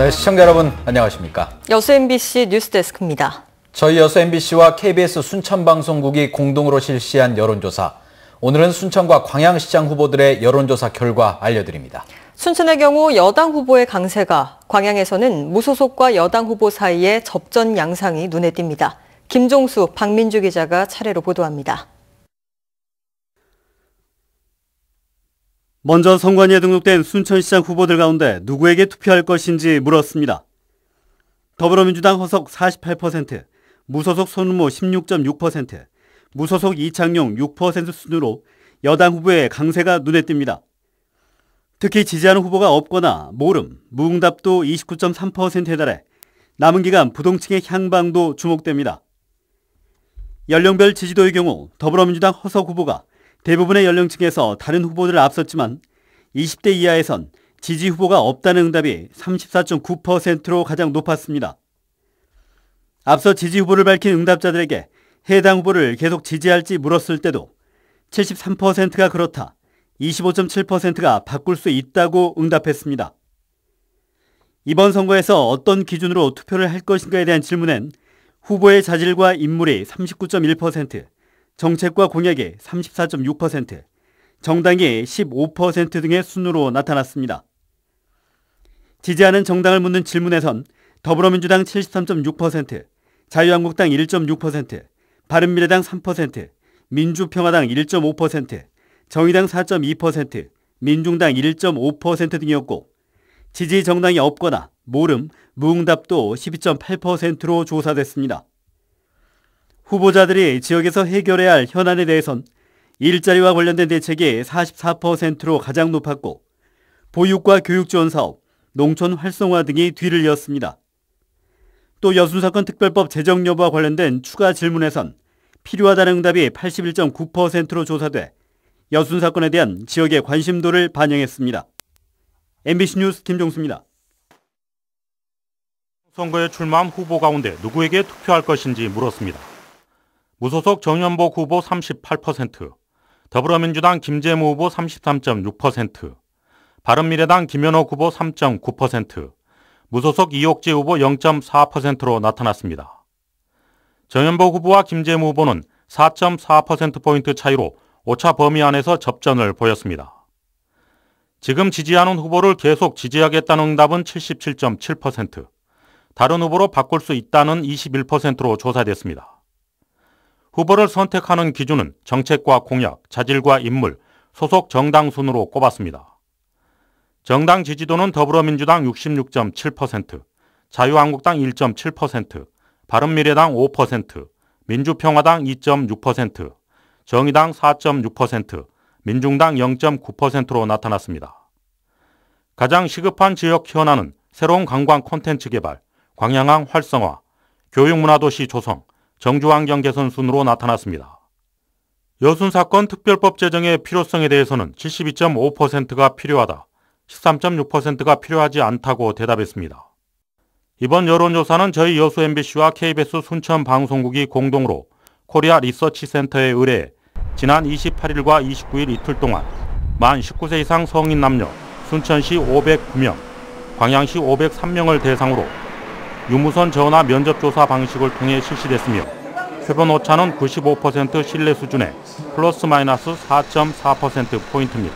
네, 시청자 여러분 안녕하십니까? 여수 MBC 뉴스데스크입니다. 저희 여수 MBC와 KBS 순천방송국이 공동으로 실시한 여론조사. 오늘은 순천과 광양시장 후보들의 여론조사 결과 알려드립니다. 순천의 경우 여당 후보의 강세가, 광양에서는 무소속과 여당 후보 사이의 접전 양상이 눈에 띕니다. 김종수, 박민주 기자가 차례로 보도합니다. 먼저 선관위에 등록된 순천시장 후보들 가운데 누구에게 투표할 것인지 물었습니다. 더불어민주당 허석 48%, 무소속 손은모 16.6%, 무소속 이창용 6% 순으로 여당 후보의 강세가 눈에 띕니다. 특히 지지하는 후보가 없거나 모름, 무응답도 29.3%에 달해 남은 기간 부동층의 향방도 주목됩니다. 연령별 지지도의 경우 더불어민주당 허석 후보가 대부분의 연령층에서 다른 후보들을 앞섰지만 20대 이하에선 지지 후보가 없다는 응답이 34.9%로 가장 높았습니다. 앞서 지지 후보를 밝힌 응답자들에게 해당 후보를 계속 지지할지 물었을 때도 73%가 그렇다, 25.7%가 바꿀 수 있다고 응답했습니다. 이번 선거에서 어떤 기준으로 투표를 할 것인가에 대한 질문엔 후보의 자질과 인물이 39.1%, 정책과 공약의 34.6%, 정당의 15% 등의 순으로 나타났습니다. 지지하는 정당을 묻는 질문에선 더불어민주당 73.6%, 자유한국당 1.6%, 바른미래당 3%, 민주평화당 1.5%, 정의당 4.2%, 민중당 1.5% 등이었고 지지 정당이 없거나 모름, 무응답도 12.8%로 조사됐습니다. 후보자들이 지역에서 해결해야 할 현안에 대해선 일자리와 관련된 대책이 44%로 가장 높았고 보육과 교육 지원 사업, 농촌 활성화 등이 뒤를 이었습니다. 또 여순사건 특별법 제정 여부와 관련된 추가 질문에선 필요하다는 응답이 81.9%로 조사돼 여순사건에 대한 지역의 관심도를 반영했습니다. MBC 뉴스 김종수입니다. 선거에 출마한 후보 가운데 누구에게 투표할 것인지 물었습니다. 무소속 정현복 후보 38%, 더불어민주당 김재무 후보 33.6%, 바른미래당 김현호 후보 3.9%, 무소속 이옥재 후보 0.4%로 나타났습니다. 정현복 후보와 김재무 후보는 4.4%포인트 차이로 오차 범위 안에서 접전을 보였습니다. 지금 지지하는 후보를 계속 지지하겠다는 응답은 77.7%, 다른 후보로 바꿀 수 있다는 21%로 조사됐습니다. 후보를 선택하는 기준은 정책과 공약, 자질과 인물, 소속 정당 순으로 꼽았습니다. 정당 지지도는 더불어민주당 66.7%, 자유한국당 1.7%, 바른미래당 5%, 민주평화당 2.6%, 정의당 4.6%, 민중당 0.9%로 나타났습니다. 가장 시급한 지역 현안은 새로운 관광 콘텐츠 개발, 광양항 활성화, 교육문화도시 조성, 정주환경 개선 순으로 나타났습니다. 여순 사건 특별법 제정의 필요성에 대해서는 72.5%가 필요하다, 13.6%가 필요하지 않다고 대답했습니다. 이번 여론조사는 저희 여수 MBC와 KBS 순천 방송국이 공동으로 코리아 리서치 센터에 의뢰해 지난 28일과 29일 이틀 동안 만 19세 이상 성인 남녀 순천시 509명, 광양시 503명을 대상으로 유무선 전화 면접조사 방식을 통해 실시됐으며 표본 오차는 95% 신뢰 수준의 플러스 마이너스 4.4%포인트입니다.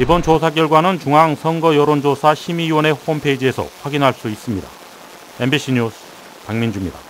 이번 조사 결과는 중앙선거여론조사 심의위원회 홈페이지에서 확인할 수 있습니다. MBC 뉴스 박민주입니다.